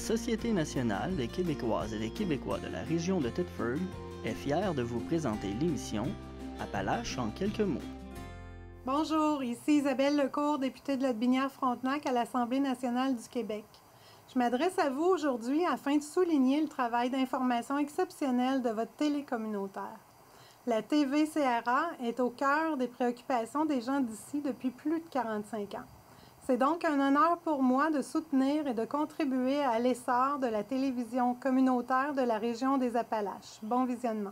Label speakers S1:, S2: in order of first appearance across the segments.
S1: La Société nationale des Québécoises et des Québécois de la région de Thetford est fière de vous présenter l'émission Appalaches en quelques mots. Bonjour, ici Isabelle Lecourt, députée de la binière Frontenac à l'Assemblée nationale du Québec. Je m'adresse à vous aujourd'hui afin de souligner le travail d'information exceptionnel de votre télécommunautaire. La TVCRA est au cœur des préoccupations des gens d'ici depuis plus de 45 ans. C'est donc un honneur pour moi de soutenir et de contribuer à l'essor de la télévision communautaire de la région des Appalaches. Bon visionnement.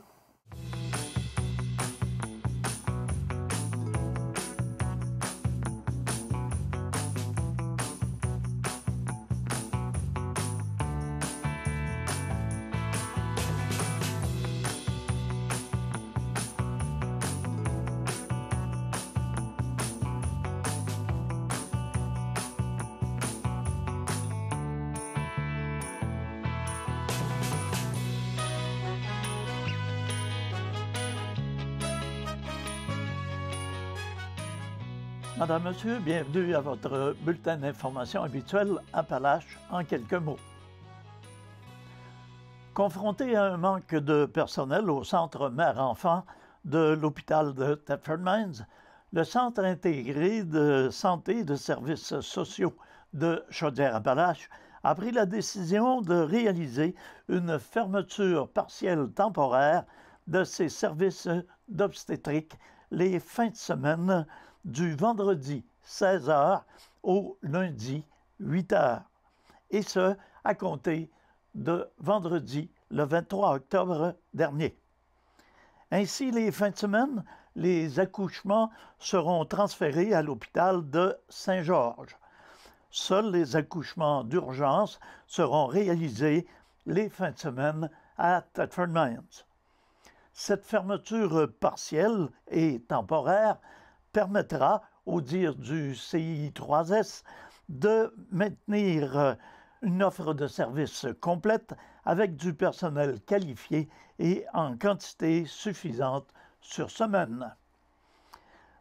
S1: Madame, Monsieur, bienvenue à votre bulletin d'information habituel Appalaches en quelques mots. Confronté à un manque de personnel au centre mère-enfant de l'hôpital de Thetford le Centre intégré de santé et de services sociaux de Chaudière-Appalaches a pris la décision de réaliser une fermeture partielle temporaire de ses services d'obstétrique les fins de semaine du vendredi 16h au lundi 8h, et ce, à compter de vendredi le 23 octobre dernier. Ainsi, les fins de semaine, les accouchements seront transférés à l'hôpital de Saint-Georges. Seuls les accouchements d'urgence seront réalisés les fins de semaine à Thetford Mines. Cette fermeture partielle et temporaire permettra, au dire du CI3S, de maintenir euh, une offre de services complète avec du personnel qualifié et en quantité suffisante sur semaine.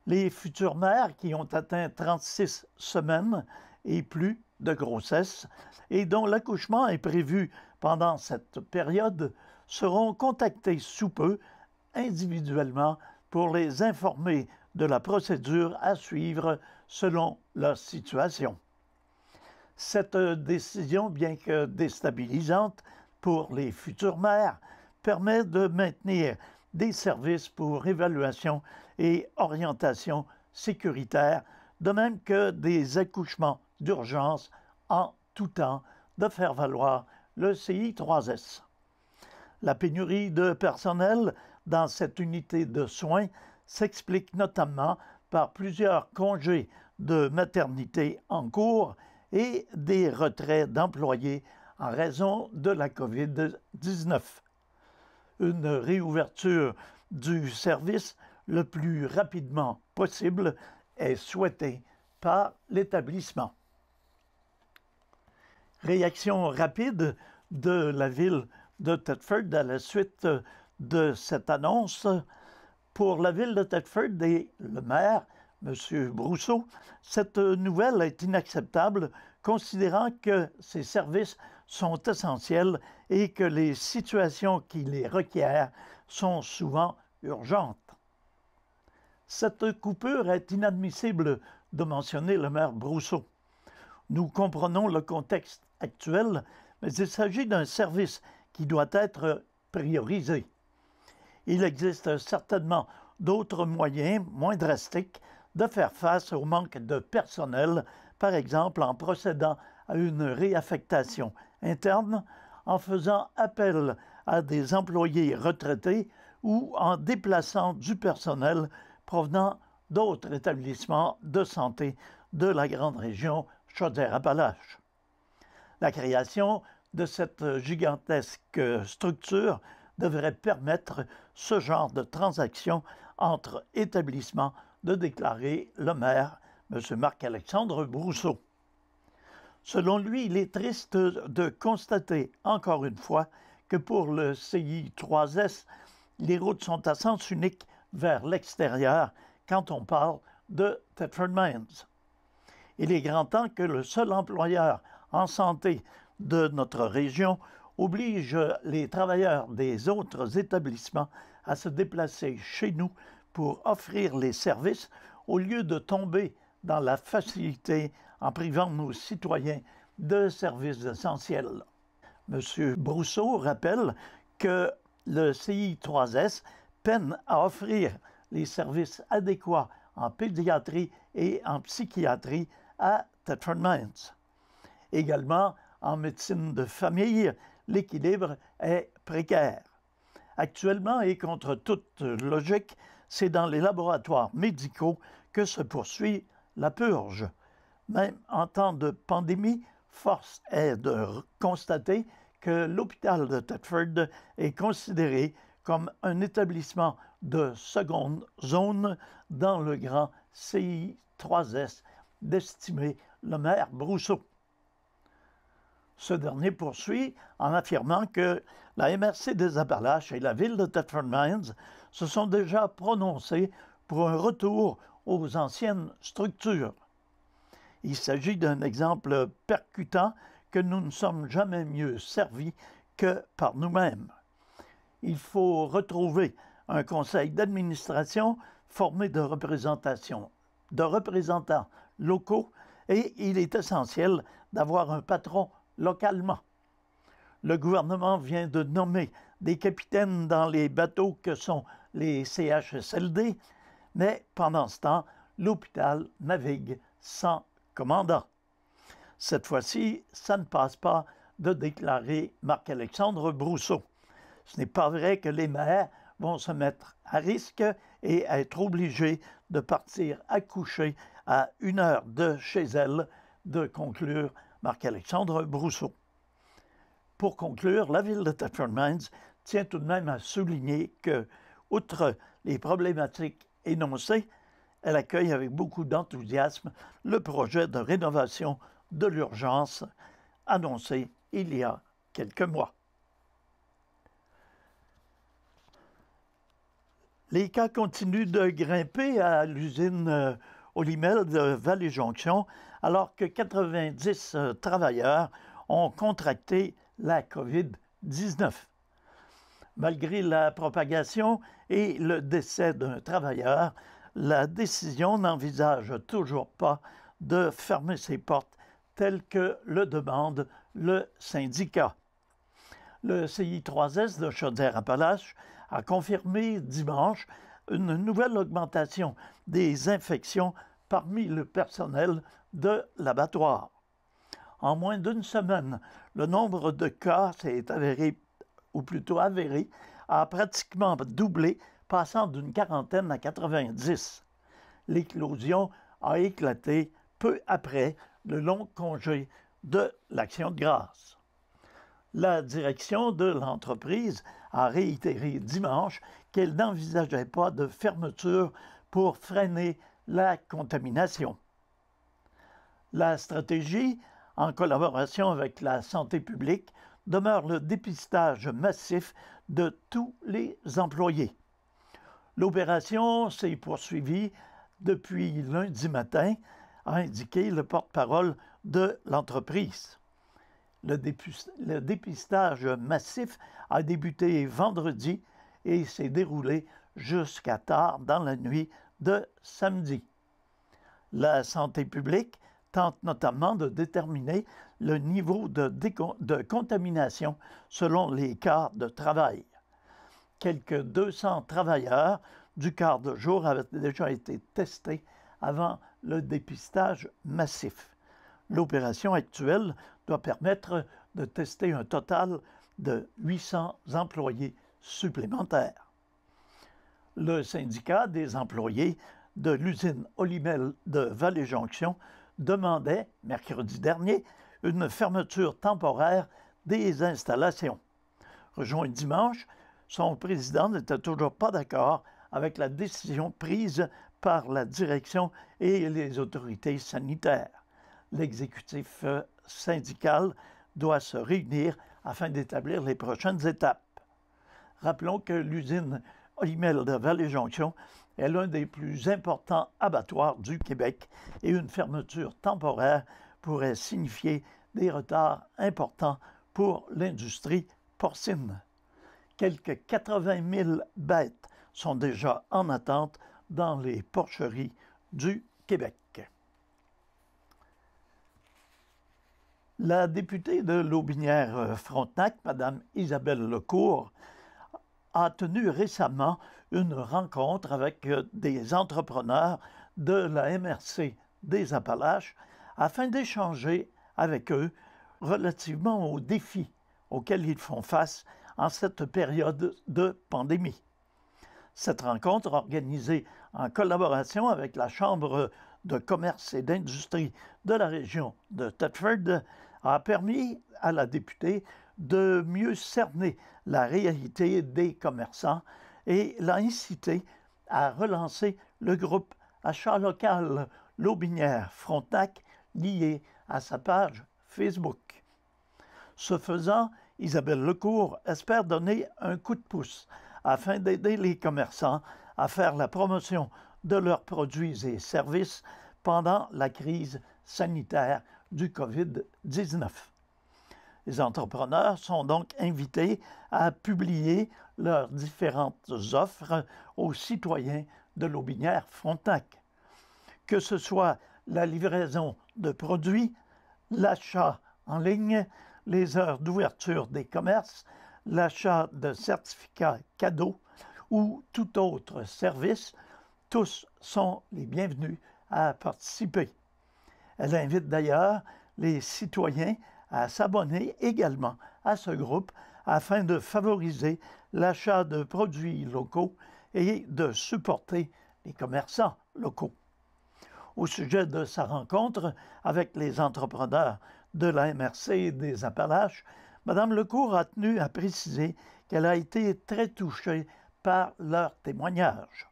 S1: Les futures mères qui ont atteint 36 semaines et plus de grossesse et dont l'accouchement est prévu pendant cette période seront contactées sous peu individuellement pour les informer de la procédure à suivre selon leur situation. Cette décision, bien que déstabilisante pour les futurs maires, permet de maintenir des services pour évaluation et orientation sécuritaire, de même que des accouchements d'urgence en tout temps, de faire valoir le CI3S. La pénurie de personnel dans cette unité de soins s'explique notamment par plusieurs congés de maternité en cours et des retraits d'employés en raison de la COVID-19. Une réouverture du service le plus rapidement possible est souhaitée par l'établissement. Réaction rapide de la ville de Thetford à la suite de cette annonce pour la ville de Thetford et le maire, M. Brousseau, cette nouvelle est inacceptable, considérant que ces services sont essentiels et que les situations qui les requièrent sont souvent urgentes. Cette coupure est inadmissible de mentionner le maire Brousseau. Nous comprenons le contexte actuel, mais il s'agit d'un service qui doit être priorisé il existe certainement d'autres moyens moins drastiques de faire face au manque de personnel, par exemple en procédant à une réaffectation interne, en faisant appel à des employés retraités ou en déplaçant du personnel provenant d'autres établissements de santé de la grande région Chaudière-Appalaches. La création de cette gigantesque structure devrait permettre ce genre de transaction entre établissements de déclarer le maire, M. Marc-Alexandre Brousseau. Selon lui, il est triste de constater, encore une fois, que pour le CI3S, les routes sont à sens unique vers l'extérieur quand on parle de Thetford Mines. Il est grand temps que le seul employeur en santé de notre région oblige les travailleurs des autres établissements à se déplacer chez nous pour offrir les services au lieu de tomber dans la facilité en privant nos citoyens de services essentiels. M. Brousseau rappelle que le CI3S peine à offrir les services adéquats en pédiatrie et en psychiatrie à Thetford Mines. Également, en médecine de famille, l'équilibre est précaire. Actuellement, et contre toute logique, c'est dans les laboratoires médicaux que se poursuit la purge. Même en temps de pandémie, force est de constater que l'hôpital de Thetford est considéré comme un établissement de seconde zone dans le grand CI3S, d'estimer le maire Brousseau. Ce dernier poursuit en affirmant que la MRC des Appalaches et la ville de Thetford Mines se sont déjà prononcées pour un retour aux anciennes structures. Il s'agit d'un exemple percutant que nous ne sommes jamais mieux servis que par nous-mêmes. Il faut retrouver un conseil d'administration formé de représentations, de représentants locaux et il est essentiel d'avoir un patron localement. Le gouvernement vient de nommer des capitaines dans les bateaux que sont les CHSLD, mais pendant ce temps, l'hôpital navigue sans commandant. Cette fois-ci, ça ne passe pas de déclarer Marc-Alexandre Brousseau. Ce n'est pas vrai que les maires vont se mettre à risque et être obligées de partir accoucher à une heure de chez elles, de conclure Marc-Alexandre Brousseau. Pour conclure, la ville de Thetford tient tout de même à souligner que, outre les problématiques énoncées, elle accueille avec beaucoup d'enthousiasme le projet de rénovation de l'urgence annoncé il y a quelques mois. Les cas continuent de grimper à l'usine euh, au Limel de Vallée-Jonction, alors que 90 euh, travailleurs ont contracté la COVID-19. Malgré la propagation et le décès d'un travailleur, la décision n'envisage toujours pas de fermer ses portes tel que le demande le syndicat. Le CI3S de Chaudière-Appalaches a confirmé dimanche une nouvelle augmentation des infections parmi le personnel de l'abattoir. En moins d'une semaine, le nombre de cas s'est avéré, ou plutôt avéré, a pratiquement doublé, passant d'une quarantaine à 90. L'éclosion a éclaté peu après le long congé de l'Action de grâce. La direction de l'entreprise a réitéré dimanche qu'elle n'envisageait pas de fermeture pour freiner la contamination. La stratégie, en collaboration avec la santé publique, demeure le dépistage massif de tous les employés. L'opération s'est poursuivie depuis lundi matin, a indiqué le porte-parole de l'entreprise. Le, dépistage massif a débuté vendredi et s'est déroulé jusqu'à tard dans la nuit de samedi. La santé publique tente notamment de déterminer le niveau de, de contamination selon les quarts de travail. Quelques 200 travailleurs du quart de jour avaient déjà été testés avant le dépistage massif. L'opération actuelle doit permettre de tester un total de 800 employés supplémentaires. Le syndicat des employés de l'usine Olimel de Vallée-Jonction demandait, mercredi dernier, une fermeture temporaire des installations. Rejoint dimanche, son président n'était toujours pas d'accord avec la décision prise par la direction et les autorités sanitaires. L'exécutif euh, syndical doit se réunir afin d'établir les prochaines étapes. Rappelons que l'usine Olimel de Vallée-Jonction est l'un des plus importants abattoirs du Québec et une fermeture temporaire pourrait signifier des retards importants pour l'industrie porcine. Quelques 80 000 bêtes sont déjà en attente dans les porcheries du Québec. La députée de l'Aubinière Frontenac, Mme Isabelle Lecourt, a tenu récemment une rencontre avec euh, des entrepreneurs de la MRC des Appalaches afin d'échanger avec eux relativement aux défis auxquels ils font face en cette période de pandémie. Cette rencontre, organisée en collaboration avec la Chambre de commerce et d'industrie de la région de Thetford, a permis à la députée de mieux cerner la réalité des commerçants et l'a incité à relancer le groupe Achat local Lobinière Frontac lié à sa page Facebook. Ce faisant, Isabelle Lecourt espère donner un coup de pouce afin d'aider les commerçants à faire la promotion de leurs produits et services pendant la crise sanitaire du COVID-19. Les entrepreneurs sont donc invités à publier leurs différentes offres aux citoyens de l'Aubinière Frontac. Que ce soit la livraison de produits, l'achat en ligne, les heures d'ouverture des commerces, l'achat de certificats cadeaux ou tout autre service, tous sont les bienvenus à participer. Elle invite d'ailleurs les citoyens à s'abonner également à ce groupe afin de favoriser l'achat de produits locaux et de supporter les commerçants locaux. Au sujet de sa rencontre avec les entrepreneurs de la MRC des Appalaches, Mme Lecourt a tenu à préciser qu'elle a été très touchée par leurs témoignages.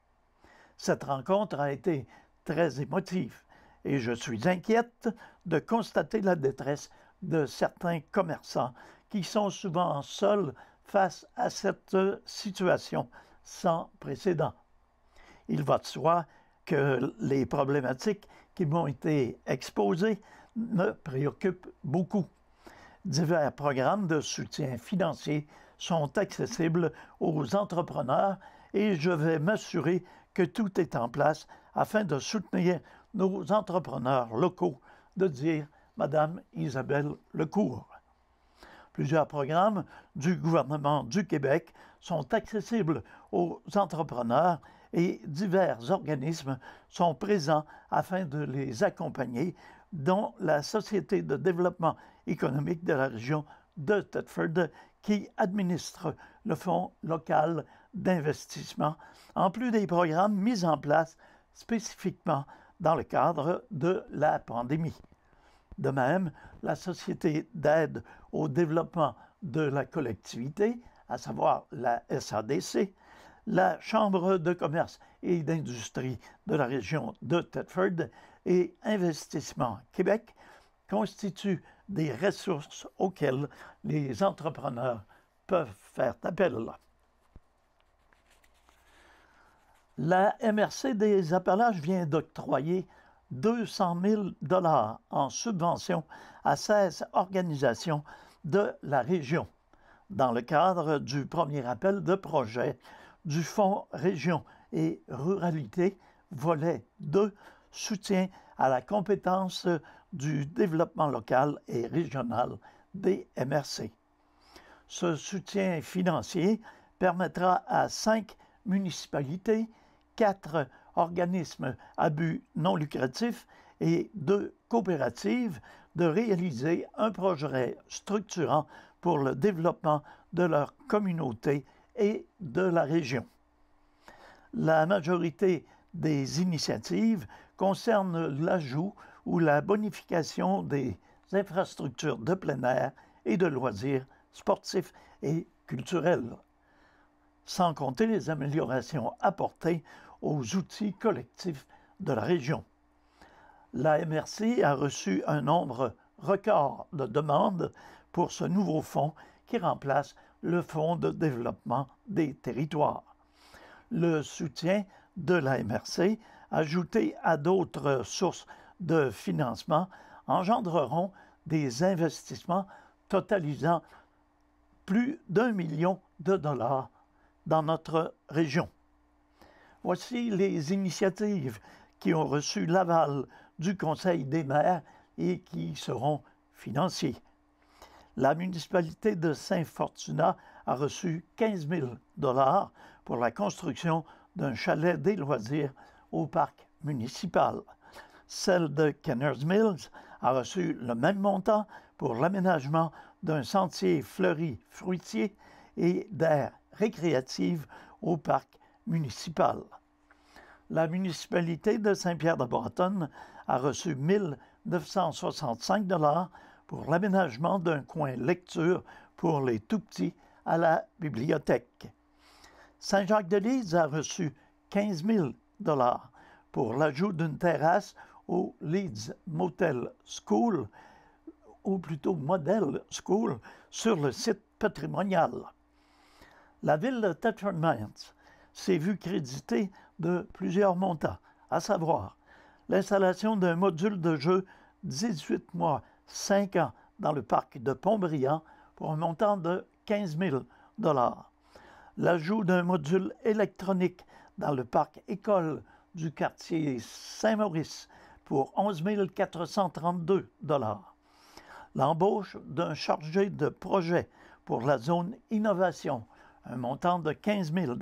S1: Cette rencontre a été très émotive et je suis inquiète de constater la détresse de certains commerçants qui sont souvent seuls face à cette situation sans précédent. Il va de soi que les problématiques qui m'ont été exposées me préoccupent beaucoup. Divers programmes de soutien financier sont accessibles aux entrepreneurs et je vais m'assurer que tout est en place afin de soutenir nos entrepreneurs locaux, de dire Madame Isabelle Lecourt. Plusieurs programmes du gouvernement du Québec sont accessibles aux entrepreneurs et divers organismes sont présents afin de les accompagner, dont la Société de développement économique de la région de Thetford qui administre le Fonds local d'investissement, en plus des programmes mis en place spécifiquement dans le cadre de la pandémie. De même, la Société d'aide au développement de la collectivité, à savoir la SADC, la Chambre de commerce et d'industrie de la région de Thetford et Investissement Québec constituent des ressources auxquelles les entrepreneurs peuvent faire appel. La MRC des Appalaches vient d'octroyer 200 000 dollars en subvention à 16 organisations de la région dans le cadre du premier appel de projet du Fonds Région et Ruralité, volet 2, soutien à la compétence du développement local et régional des MRC. Ce soutien financier permettra à cinq municipalités, quatre organismes à but non lucratif et deux coopératives, de réaliser un projet structurant pour le développement de leur communauté et de la région. La majorité des initiatives concerne l'ajout ou la bonification des infrastructures de plein air et de loisirs sportifs et culturels, sans compter les améliorations apportées aux outils collectifs de la région. La MRC a reçu un nombre record de demandes pour ce nouveau fonds qui remplace le Fonds de développement des territoires. Le soutien de la MRC, ajouté à d'autres sources de financement, engendreront des investissements totalisant plus d'un million de dollars dans notre région. Voici les initiatives qui ont reçu l'aval du Conseil des maires et qui seront financées. La municipalité de Saint-Fortuna a reçu 15 000 dollars pour la construction d'un chalet des loisirs au parc municipal. Celle de Kenners Mills a reçu le même montant pour l'aménagement d'un sentier fleuri fruitier et d'air récréatif au parc municipale. La municipalité de Saint-Pierre-de-Bretonne a reçu 1965 dollars pour l'aménagement d'un coin lecture pour les tout-petits à la bibliothèque. Saint-Jacques-de-Lise a reçu 15 000 dollars pour l'ajout d'une terrasse au Leeds Motel School, ou plutôt Model School, sur le site patrimonial. La ville de Mines s'est vu crédité de plusieurs montants, à savoir l'installation d'un module de jeu 18 mois, 5 ans dans le parc de Pontbriand pour un montant de 15 000 L'ajout d'un module électronique dans le parc école du quartier Saint-Maurice pour 11 432 L'embauche d'un chargé de projet pour la zone innovation, un montant de 15 000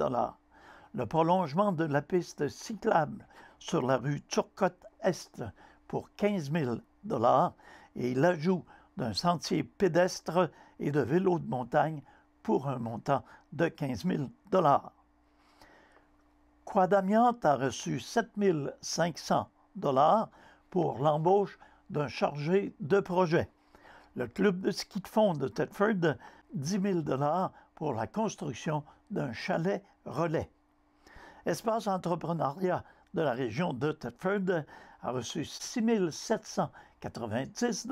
S1: le prolongement de la piste cyclable sur la rue Turcotte-Est pour 15 000 et l'ajout d'un sentier pédestre et de vélos de montagne pour un montant de 15 000 Quadamiante a reçu 7 500 pour l'embauche d'un chargé de projet. Le club de ski de fond de Thetford, 10 000 pour la construction d'un chalet relais. Espace Entrepreneuriat de la région de Thetford a reçu 6 790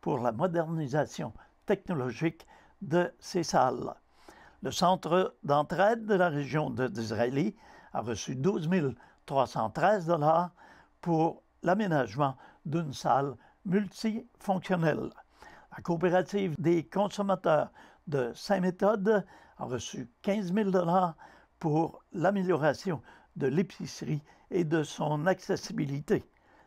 S1: pour la modernisation technologique de ses salles. Le Centre d'entraide de la région de a reçu 12 313 pour l'aménagement d'une salle multifonctionnelle. La coopérative des consommateurs de Saint-Méthode a reçu 15 000 pour l'amélioration de l'épicerie et de son accessibilité.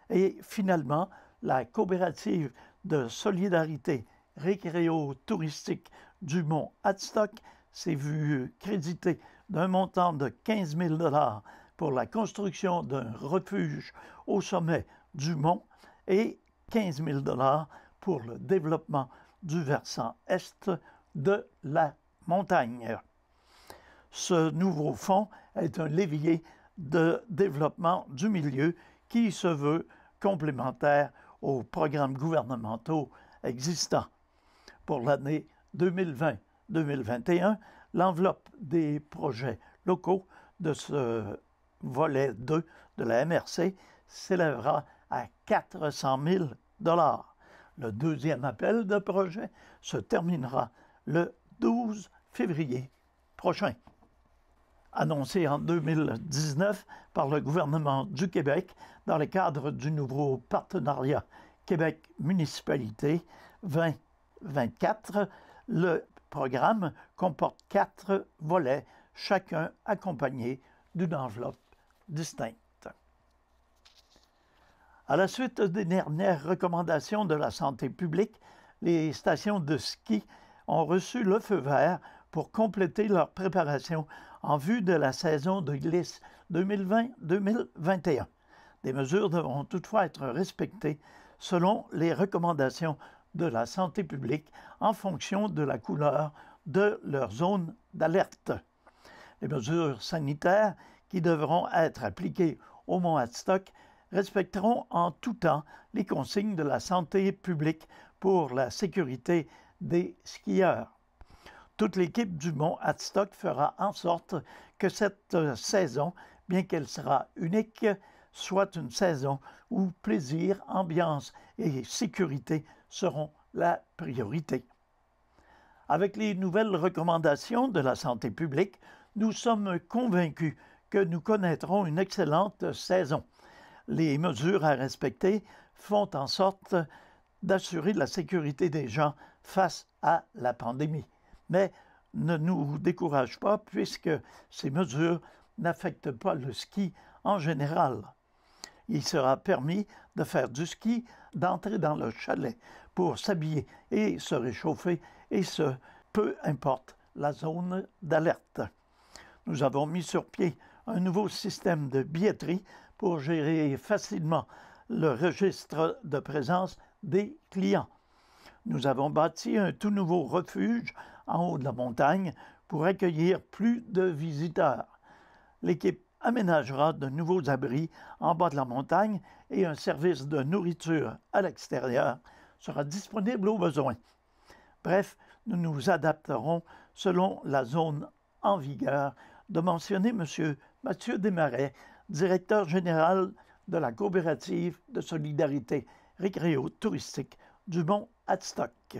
S1: Et finalement, la coopérative de solidarité récréo-touristique du mont Hadstock s'est vue créditée d'un montant de 15 000 pour la construction d'un refuge au sommet du mont et 15 000 pour le développement du versant est de la montagne ce nouveau fonds est un levier de développement du milieu qui se veut complémentaire aux programmes gouvernementaux existants. Pour l'année 2020-2021, l'enveloppe des projets locaux de ce volet 2 de la MRC s'élèvera à 400 000 dollars. Le deuxième appel de projet se terminera le 12 février prochain annoncé en 2019 par le gouvernement du Québec dans le cadre du nouveau partenariat Québec-Municipalité 2024. Le programme comporte quatre volets, chacun accompagné d'une enveloppe distincte. À la suite des dernières recommandations de la santé publique, les stations de ski ont reçu le feu vert pour compléter leur préparation en vue de la saison de glisse 2020-2021. Des mesures devront toutefois être respectées selon les recommandations de la santé publique en fonction de la couleur de leur zone d'alerte. Les mesures sanitaires qui devront être appliquées au mont Hadstock respecteront en tout temps les consignes de la santé publique pour la sécurité des skieurs. Toute l'équipe du Mont Hadstock fera en sorte que cette euh, saison, bien qu'elle sera unique, soit une saison où plaisir, ambiance et sécurité seront la priorité. Avec les nouvelles recommandations de la santé publique, nous sommes convaincus que nous connaîtrons une excellente saison. Les mesures à respecter font en sorte d'assurer la sécurité des gens face à la pandémie mais ne nous décourage pas puisque ces mesures n'affectent pas le ski en général. Il sera permis de faire du ski, d'entrer dans le chalet pour s'habiller et se réchauffer et ce, peu importe la zone d'alerte. Nous avons mis sur pied un nouveau système de billetterie pour gérer facilement le registre de présence des clients. Nous avons bâti un tout nouveau refuge en haut de la montagne pour accueillir plus de visiteurs. L'équipe aménagera de nouveaux abris en bas de la montagne et un service de nourriture à l'extérieur sera disponible aux besoins. Bref, nous nous adapterons selon la zone en vigueur de mentionner M. Mathieu Desmarais, directeur général de la coopérative de solidarité récréo-touristique du Mont Adstock.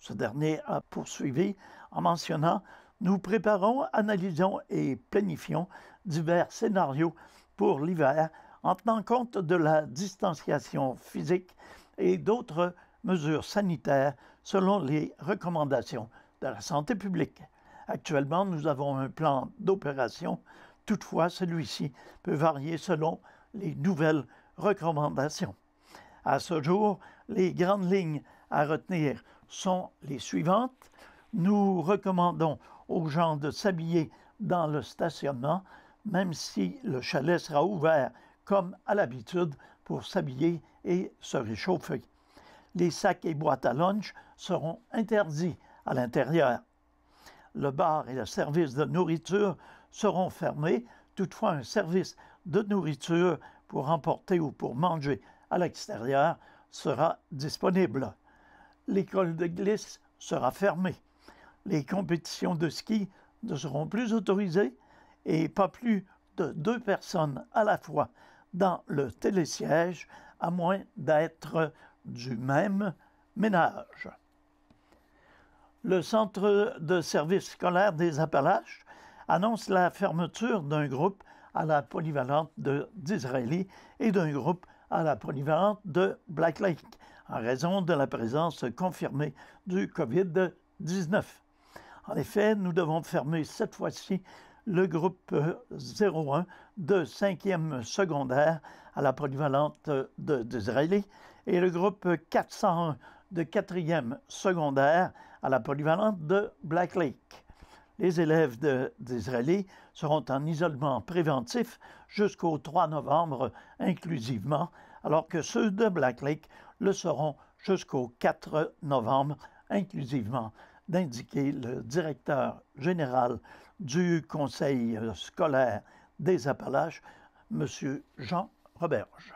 S1: Ce dernier a poursuivi en mentionnant Nous préparons, analysons et planifions divers scénarios pour l'hiver en tenant compte de la distanciation physique et d'autres mesures sanitaires selon les recommandations de la santé publique. Actuellement, nous avons un plan d'opération, toutefois celui-ci peut varier selon les nouvelles recommandations. À ce jour, les grandes lignes à retenir sont les suivantes. Nous recommandons aux gens de s'habiller dans le stationnement, même si le chalet sera ouvert comme à l'habitude pour s'habiller et se réchauffer. Les sacs et boîtes à lunch seront interdits à l'intérieur. Le bar et le service de nourriture seront fermés, toutefois un service de nourriture pour emporter ou pour manger à l'extérieur sera disponible l'école de glisse sera fermée. Les compétitions de ski ne seront plus autorisées et pas plus de deux personnes à la fois dans le télésiège, à moins d'être du même ménage. Le Centre de service scolaire des Appalaches annonce la fermeture d'un groupe à la polyvalente de d'Israeli et d'un groupe à la polyvalente de Black Lake en raison de la présence confirmée du COVID-19. En effet, nous devons fermer cette fois-ci le groupe 01 euh, de 5e secondaire à la polyvalente euh, de Disraeli et le groupe 401 de 4e secondaire à la polyvalente de Black Lake. Les élèves Disraeli seront en isolement préventif jusqu'au 3 novembre inclusivement, alors que ceux de Black Lake le seront jusqu'au 4 novembre inclusivement, d'indiquer le directeur général du Conseil scolaire des Appalaches, M. Jean Roberge.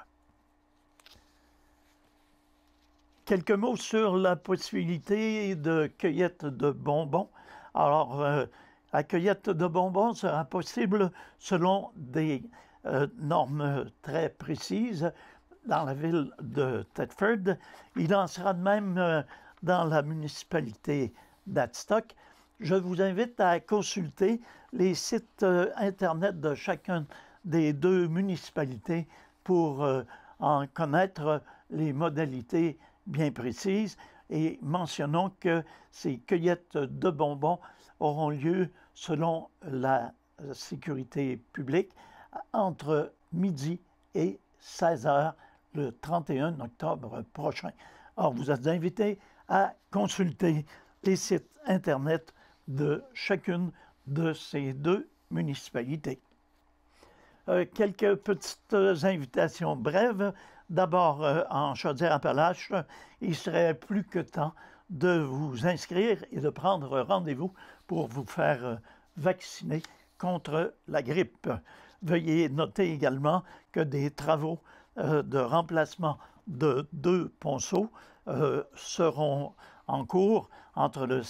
S1: Quelques mots sur la possibilité de cueillette de bonbons. Alors, euh, la cueillette de bonbons sera possible selon des euh, normes très précises dans la ville de Thetford. Il en sera de même euh, dans la municipalité d'Adstock. Je vous invite à consulter les sites euh, Internet de chacun des deux municipalités pour euh, en connaître les modalités bien précises. Et mentionnons que ces cueillettes de bonbons auront lieu selon la sécurité publique entre midi et 16 heures le 31 octobre prochain. Or, vous êtes invités à consulter les sites Internet de chacune de ces deux municipalités. Euh, quelques petites invitations brèves. D'abord, euh, en Chaudière-Appalaches, il serait plus que temps de vous inscrire et de prendre rendez-vous pour vous faire euh, vacciner contre la grippe. Veuillez noter également que des travaux euh, de remplacement de deux ponceaux euh, seront en cours entre le,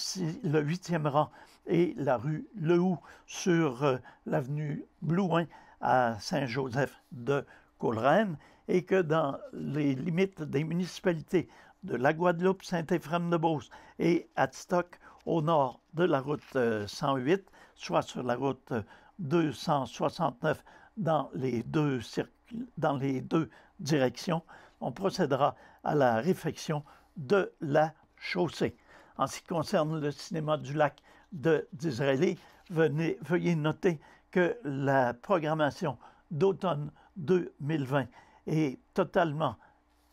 S1: huitième rang et la rue Lehoux sur euh, l'avenue Blouin à Saint-Joseph de Coleraine et que dans les limites des municipalités de la Guadeloupe, Saint-Éphrem-de-Beauce et Adstock au nord de la route 108, soit sur la route 269 dans les deux circuits dans les deux directions, on procédera à la réfection de la chaussée. En ce qui concerne le cinéma du lac de Disraeli, veuillez noter que la programmation d'automne 2020 est totalement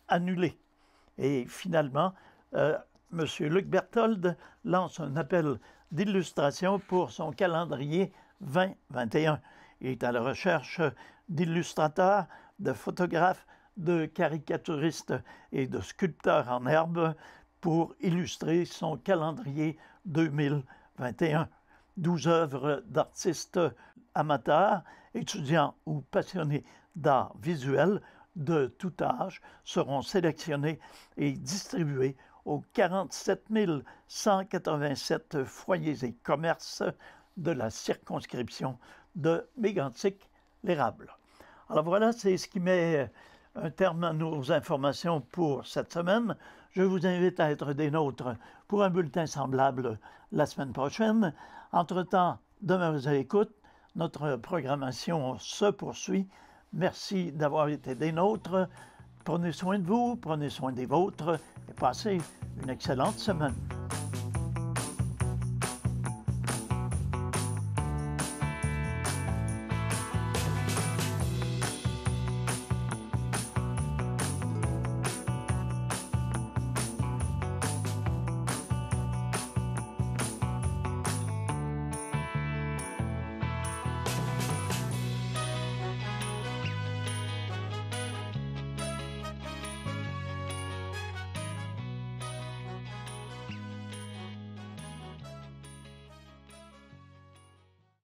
S1: annulée. Et finalement, Monsieur M. Luc Berthold lance un appel d'illustration pour son calendrier 2021. Il est à la recherche d'illustrateurs, de photographes, de caricaturistes et de sculpteurs en herbe pour illustrer son calendrier 2021. 12 œuvres d'artistes amateurs, étudiants ou passionnés d'art visuel de tout âge seront sélectionnées et distribuées aux 47 187 foyers et commerces de la circonscription de Mégantic-l'Érable. Alors voilà, c'est ce qui met euh, un terme à nos informations pour cette semaine. Je vous invite à être des nôtres pour un bulletin semblable la semaine prochaine. Entre-temps, demeurez à l'écoute. Notre programmation se poursuit. Merci d'avoir été des nôtres. Prenez soin de vous, prenez soin des vôtres et passez une excellente semaine.